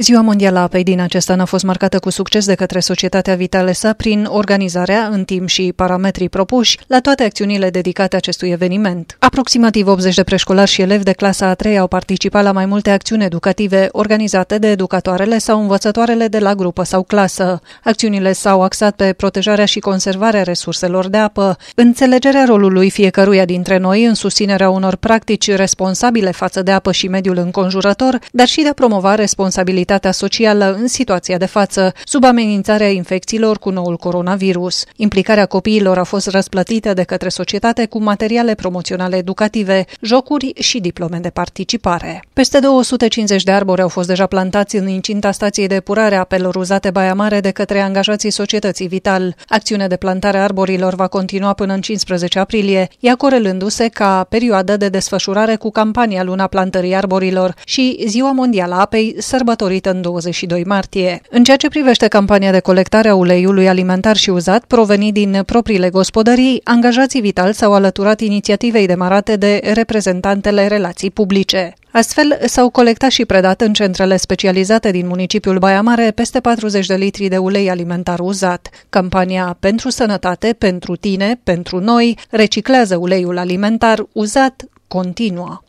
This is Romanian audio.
Ziua Mondială a Apei din acest an a fost marcată cu succes de către societatea vitale sa prin organizarea, în timp și parametrii propuși, la toate acțiunile dedicate acestui eveniment. Aproximativ 80 de preșcolari și elevi de clasa a 3 au participat la mai multe acțiuni educative organizate de educatoarele sau învățătoarele de la grupă sau clasă. Acțiunile s-au axat pe protejarea și conservarea resurselor de apă, înțelegerea rolului fiecăruia dintre noi în susținerea unor practici responsabile față de apă și mediul înconjurător, dar și de a promova responsabilitatea securitatea socială în situația de față, sub amenințarea infecțiilor cu noul coronavirus. Implicarea copiilor a fost răsplătită de către societate cu materiale promoționale educative, jocuri și diplome de participare. Peste 250 de arbori au fost deja plantați în incinta stației de purare a apelor uzate Baia Mare de către angajații societății Vital. Acțiunea de plantare a arborilor va continua până în 15 aprilie, ea corelându-se ca perioadă de desfășurare cu campania Luna Plantării Arborilor și Ziua Mondială a Apei, sărbătorită sărită în 22 martie. În ceea ce privește campania de colectare a uleiului alimentar și uzat provenit din propriile gospodării, angajații Vital s-au alăturat inițiativei demarate de reprezentantele relații publice. Astfel, s-au colectat și predat în centrele specializate din municipiul Baia Mare peste 40 de litri de ulei alimentar uzat. Campania Pentru Sănătate, Pentru Tine, Pentru Noi reciclează uleiul alimentar uzat continuă.